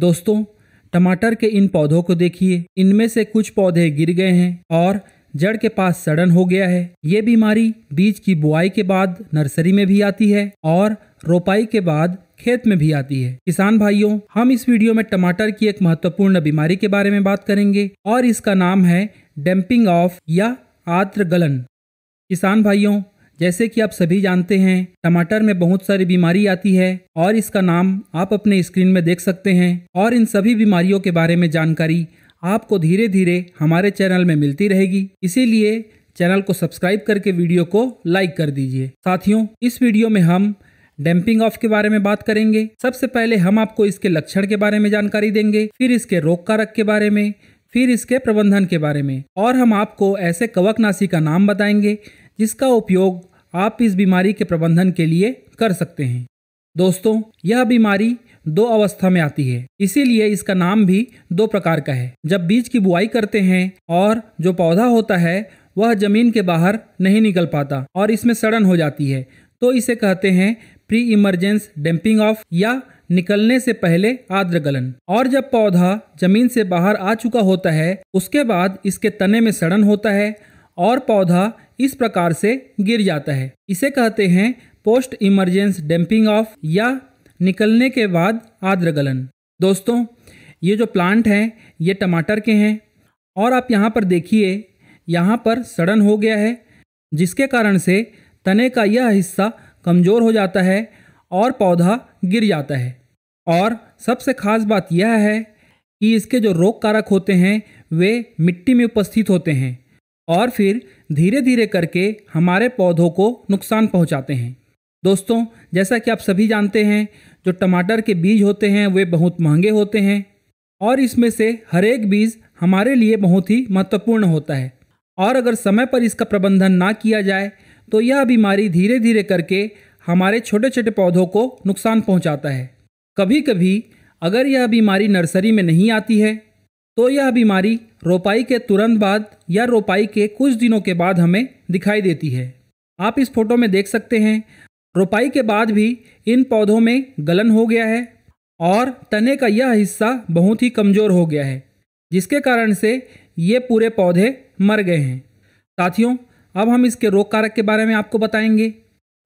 दोस्तों टमाटर के इन पौधों को देखिए इनमें से कुछ पौधे गिर गए हैं और जड़ के पास सड़न हो गया है ये बीमारी बीज की बुआई के बाद नर्सरी में भी आती है और रोपाई के बाद खेत में भी आती है किसान भाइयों हम इस वीडियो में टमाटर की एक महत्वपूर्ण बीमारी के बारे में बात करेंगे और इसका नाम है डैम्पिंग ऑफ या आत्र गलन किसान भाइयों जैसे कि आप सभी जानते हैं टमाटर में बहुत सारी बीमारी आती है और इसका नाम आप अपने स्क्रीन में देख सकते हैं और इन सभी बीमारियों के बारे में जानकारी आपको धीरे धीरे हमारे चैनल में मिलती रहेगी इसीलिए चैनल को सब्सक्राइब करके वीडियो को लाइक कर दीजिए साथियों इस वीडियो में हम डैम्पिंग ऑफ के बारे में बात करेंगे सबसे पहले हम आपको इसके लक्षण के बारे में जानकारी देंगे फिर इसके रोग कारक के बारे में फिर इसके प्रबंधन के बारे में और हम आपको ऐसे कवकनाशी का नाम बताएंगे जिसका उपयोग आप इस बीमारी के प्रबंधन के लिए कर सकते हैं दोस्तों यह बीमारी दो अवस्था में आती है इसीलिए इसका नाम भी दो प्रकार का है जब बीज की बुआई करते हैं और जो पौधा होता है वह जमीन के बाहर नहीं निकल पाता और इसमें सड़न हो जाती है तो इसे कहते हैं प्री इमरजेंस डेम्पिंग ऑफ या निकलने से पहले आर्द्र गलन और जब पौधा जमीन से बाहर आ चुका होता है उसके बाद इसके तने में सड़न होता है और पौधा इस प्रकार से गिर जाता है इसे कहते हैं पोस्ट इमरजेंस डैम्पिंग ऑफ या निकलने के बाद आद्र गलन दोस्तों ये जो प्लांट हैं ये टमाटर के हैं और आप यहाँ पर देखिए यहाँ पर सड़न हो गया है जिसके कारण से तने का यह हिस्सा कमज़ोर हो जाता है और पौधा गिर जाता है और सबसे खास बात यह है कि इसके जो रोग कारक होते हैं वे मिट्टी में उपस्थित होते हैं और फिर धीरे धीरे करके हमारे पौधों को नुकसान पहुंचाते हैं दोस्तों जैसा कि आप सभी जानते हैं जो टमाटर के बीज होते हैं वे बहुत महंगे होते हैं और इसमें से हर एक बीज हमारे लिए बहुत ही महत्वपूर्ण होता है और अगर समय पर इसका प्रबंधन ना किया जाए तो यह बीमारी धीरे धीरे करके हमारे छोटे छोटे पौधों को नुकसान पहुंचाता है कभी कभी अगर यह बीमारी नर्सरी में नहीं आती है तो यह बीमारी रोपाई के तुरंत बाद या रोपाई के कुछ दिनों के बाद हमें दिखाई देती है आप इस फोटो में देख सकते हैं रोपाई के बाद भी इन पौधों में गलन हो गया है और तने का यह हिस्सा बहुत ही कमज़ोर हो गया है जिसके कारण से ये पूरे पौधे मर गए हैं साथियों अब हम इसके रोग कारक के बारे में आपको बताएंगे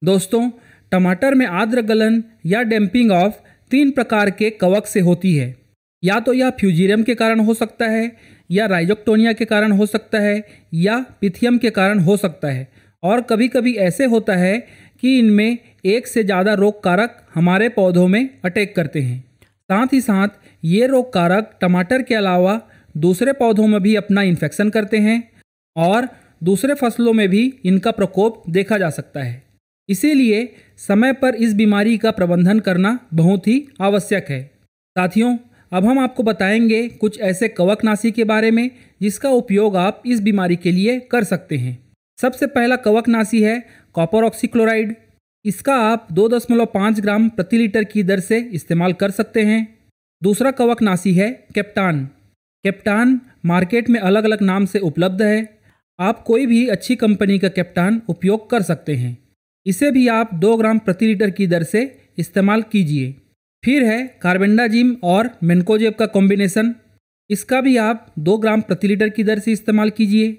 दोस्तों टमाटर में आर्द्र गलन या डैम्पिंग ऑफ तीन प्रकार के कवक से होती है या तो यह फ्यूजीरियम के कारण हो सकता है या राइजोक्टोनिया के कारण हो सकता है या पिथियम के कारण हो सकता है और कभी कभी ऐसे होता है कि इनमें एक से ज़्यादा रोग कारक हमारे पौधों में अटैक करते हैं साथ ही साथ ये रोग कारक टमाटर के अलावा दूसरे पौधों में भी अपना इन्फेक्शन करते हैं और दूसरे फसलों में भी इनका प्रकोप देखा जा सकता है इसीलिए समय पर इस बीमारी का प्रबंधन करना बहुत ही आवश्यक है साथियों अब हम आपको बताएंगे कुछ ऐसे कवकनाशी के बारे में जिसका उपयोग आप इस बीमारी के लिए कर सकते हैं सबसे पहला कवकनाशी है कॉपर ऑक्सीक्लोराइड इसका आप 2.5 ग्राम प्रति लीटर की दर से इस्तेमाल कर सकते हैं दूसरा कवकनाशी है कैप्टान कैप्टान मार्केट में अलग अलग नाम से उपलब्ध है आप कोई भी अच्छी कंपनी का कैप्टान उपयोग कर सकते हैं इसे भी आप 2 ग्राम प्रति लीटर की दर से इस्तेमाल कीजिए फिर है कार्बेंडाजिम और मेनकोजेब का कॉम्बिनेशन इसका भी आप दो ग्राम प्रति लीटर की दर से इस्तेमाल कीजिए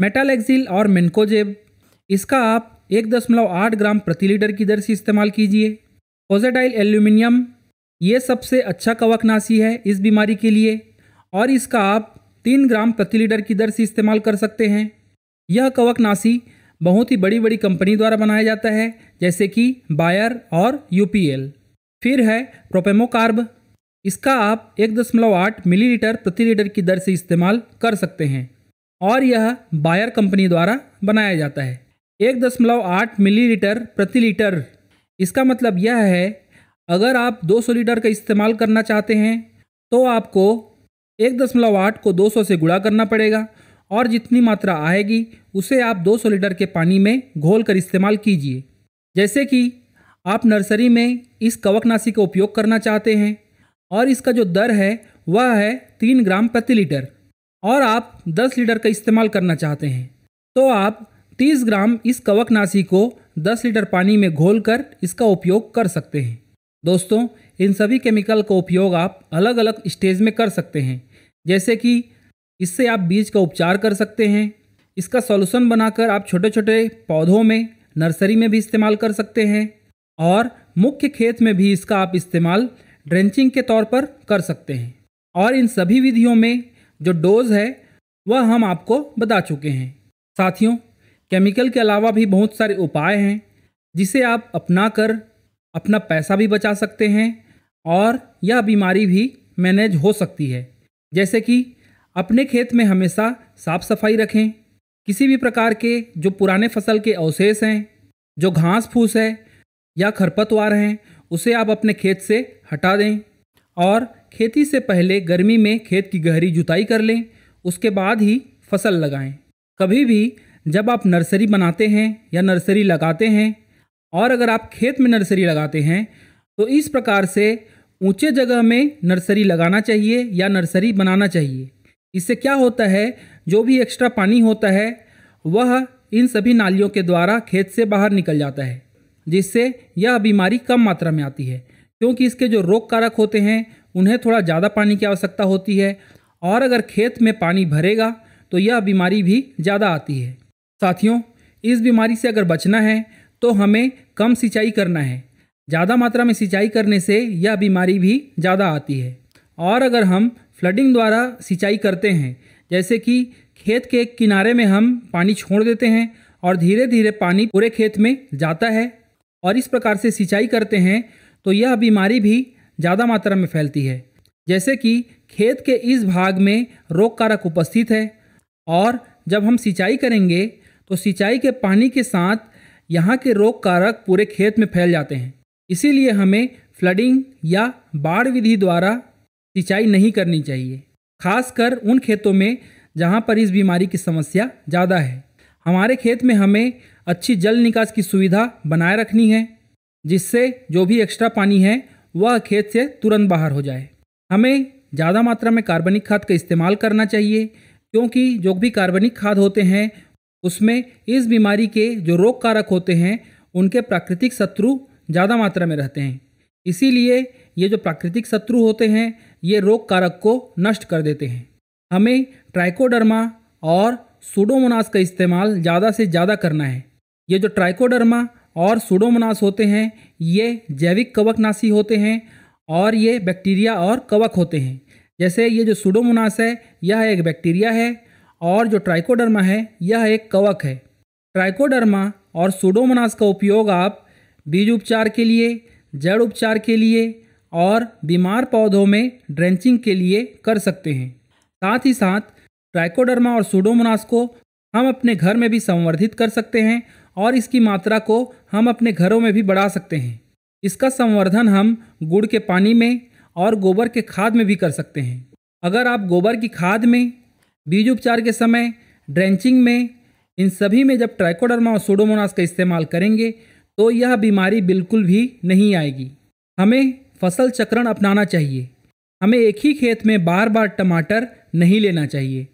मेटालेक्सिल और मेनकोजेब इसका आप एक दशमलव आठ ग्राम प्रति लीटर की दर से इस्तेमाल कीजिए पोजेटाइल एल्यूमिनियम ये सबसे अच्छा कवकनाशी है इस बीमारी के लिए और इसका आप तीन ग्राम प्रति लीटर की दर से इस्तेमाल कर सकते हैं यह कवकनाशी बहुत ही बड़ी बड़ी कंपनी द्वारा बनाया जाता है जैसे कि बायर और यू फिर है प्रोपेमोकार्ब इसका आप एक दशमलव आठ मिलीलीटर प्रति लीटर की दर से इस्तेमाल कर सकते हैं और यह बायर कंपनी द्वारा बनाया जाता है एक दशमलव आठ मिली लीटर प्रति लीटर इसका मतलब यह है अगर आप 200 लीटर का इस्तेमाल करना चाहते हैं तो आपको एक दशमलव आठ को 200 से गुणा करना पड़ेगा और जितनी मात्रा आएगी उसे आप 200 लीटर के पानी में घोल कर इस्तेमाल कीजिए जैसे कि आप नर्सरी में इस कवकनाशी का उपयोग करना चाहते हैं और इसका जो दर है वह है तीन ग्राम प्रति लीटर और आप दस लीटर का इस्तेमाल करना चाहते हैं तो आप तीस ग्राम इस कवकनाशी को दस लीटर पानी में घोल इसका उपयोग कर सकते हैं दोस्तों इन सभी केमिकल का उपयोग आप अलग अलग स्टेज में कर सकते हैं जैसे कि इससे आप बीज का उपचार कर सकते हैं इसका सॉल्यूशन बनाकर आप छोटे छोटे पौधों में नर्सरी में भी इस्तेमाल कर सकते हैं और मुख्य खेत में भी इसका आप इस्तेमाल ड्रेंचिंग के तौर पर कर सकते हैं और इन सभी विधियों में जो डोज है वह हम आपको बता चुके हैं साथियों केमिकल के अलावा भी बहुत सारे उपाय हैं जिसे आप अपना कर अपना पैसा भी बचा सकते हैं और यह बीमारी भी मैनेज हो सकती है जैसे कि अपने खेत में हमेशा साफ सफाई रखें किसी भी प्रकार के जो पुराने फसल के अवशेष हैं जो घास फूस है या खरपतवार हैं उसे आप अपने खेत से हटा दें और खेती से पहले गर्मी में खेत की गहरी जुताई कर लें उसके बाद ही फसल लगाएं। कभी भी जब आप नर्सरी बनाते हैं या नर्सरी लगाते हैं और अगर आप खेत में नर्सरी लगाते हैं तो इस प्रकार से ऊंचे जगह में नर्सरी लगाना चाहिए या नर्सरी बनाना चाहिए इससे क्या होता है जो भी एक्स्ट्रा पानी होता है वह इन सभी नालियों के द्वारा खेत से बाहर निकल जाता है जिससे यह बीमारी कम मात्रा में आती है क्योंकि इसके जो रोग कारक होते हैं उन्हें थोड़ा ज़्यादा पानी की आवश्यकता होती है और अगर खेत में पानी भरेगा तो यह बीमारी भी ज़्यादा आती है साथियों इस बीमारी से अगर बचना है तो हमें कम सिंचाई करना है ज़्यादा मात्रा में सिंचाई करने से यह बीमारी भी ज़्यादा आती है और अगर हम फ्लडिंग द्वारा सिंचाई करते हैं जैसे कि खेत के किनारे में हम पानी छोड़ देते हैं और धीरे धीरे पानी पूरे खेत में जाता है और इस प्रकार से सिंचाई करते हैं तो यह बीमारी भी ज़्यादा मात्रा में फैलती है जैसे कि खेत के इस भाग में रोग कारक उपस्थित है और जब हम सिंचाई करेंगे तो सिंचाई के पानी के साथ यहाँ के रोग कारक पूरे खेत में फैल जाते हैं इसीलिए हमें फ्लडिंग या बाढ़ विधि द्वारा सिंचाई नहीं करनी चाहिए खासकर उन खेतों में जहाँ पर इस बीमारी की समस्या ज़्यादा है हमारे खेत में हमें अच्छी जल निकास की सुविधा बनाए रखनी है जिससे जो भी एक्स्ट्रा पानी है वह खेत से तुरंत बाहर हो जाए हमें ज़्यादा मात्रा में कार्बनिक खाद का इस्तेमाल करना चाहिए क्योंकि जो भी कार्बनिक खाद होते हैं उसमें इस बीमारी के जो रोग कारक होते हैं उनके प्राकृतिक शत्रु ज़्यादा मात्रा में रहते हैं इसीलिए ये जो प्राकृतिक शत्रु होते हैं ये रोग कारक को नष्ट कर देते हैं हमें ट्राइकोडर्मा और सूडोमोनास का इस्तेमाल ज़्यादा से ज़्यादा करना है ये जो ट्राइकोडर्मा और सुडोमोनास होते हैं ये जैविक कवकनाशी होते हैं और ये बैक्टीरिया और कवक होते हैं जैसे ये जो सुडोमोनास है यह एक बैक्टीरिया है और जो ट्राइकोडर्मा है यह एक कवक है ट्राइकोडर्मा और सुडोमोनास का उपयोग आप बीज उपचार के लिए जड़ उपचार के लिए और बीमार पौधों में ड्रेंचिंग के लिए कर सकते हैं साथ ही साथ ट्राइकोडर्मा और सुडोमोनास को हम अपने घर में भी संवर्धित कर सकते हैं और इसकी मात्रा को हम अपने घरों में भी बढ़ा सकते हैं इसका संवर्धन हम गुड़ के पानी में और गोबर के खाद में भी कर सकते हैं अगर आप गोबर की खाद में बीज उपचार के समय ड्रेंचिंग में इन सभी में जब ट्राइकोडर्मा और सोडोमोनास का इस्तेमाल करेंगे तो यह बीमारी बिल्कुल भी नहीं आएगी हमें फसल चक्रण अपनाना चाहिए हमें एक ही खेत में बार बार टमाटर नहीं लेना चाहिए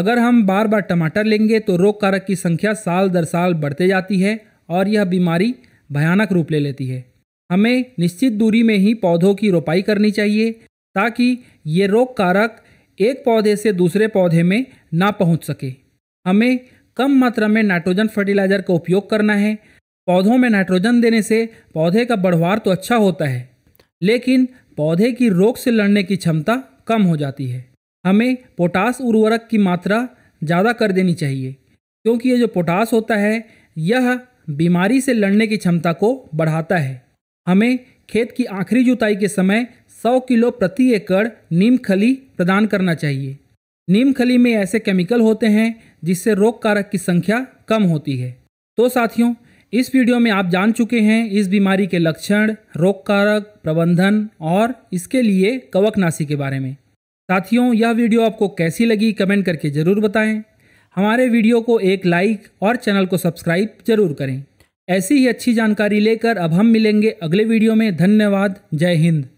अगर हम बार बार टमाटर लेंगे तो रोग कारक की संख्या साल दर साल बढ़ते जाती है और यह बीमारी भयानक रूप ले लेती है हमें निश्चित दूरी में ही पौधों की रोपाई करनी चाहिए ताकि ये रोग कारक एक पौधे से दूसरे पौधे में ना पहुंच सके हमें कम मात्रा में नाइट्रोजन फर्टिलाइज़र का उपयोग करना है पौधों में नाइट्रोजन देने से पौधे का बढ़वार तो अच्छा होता है लेकिन पौधे की रोग से लड़ने की क्षमता कम हो जाती है हमें पोटास उर्वरक की मात्रा ज़्यादा कर देनी चाहिए क्योंकि ये जो पोटास होता है यह बीमारी से लड़ने की क्षमता को बढ़ाता है हमें खेत की आखिरी जुताई के समय 100 किलो प्रति एकड़ नीम खली प्रदान करना चाहिए नीम खली में ऐसे केमिकल होते हैं जिससे रोग कारक की संख्या कम होती है तो साथियों इस वीडियो में आप जान चुके हैं इस बीमारी के लक्षण रोग कारक प्रबंधन और इसके लिए कवकनाशी के बारे में साथियों यह वीडियो आपको कैसी लगी कमेंट करके ज़रूर बताएं हमारे वीडियो को एक लाइक और चैनल को सब्सक्राइब जरूर करें ऐसी ही अच्छी जानकारी लेकर अब हम मिलेंगे अगले वीडियो में धन्यवाद जय हिंद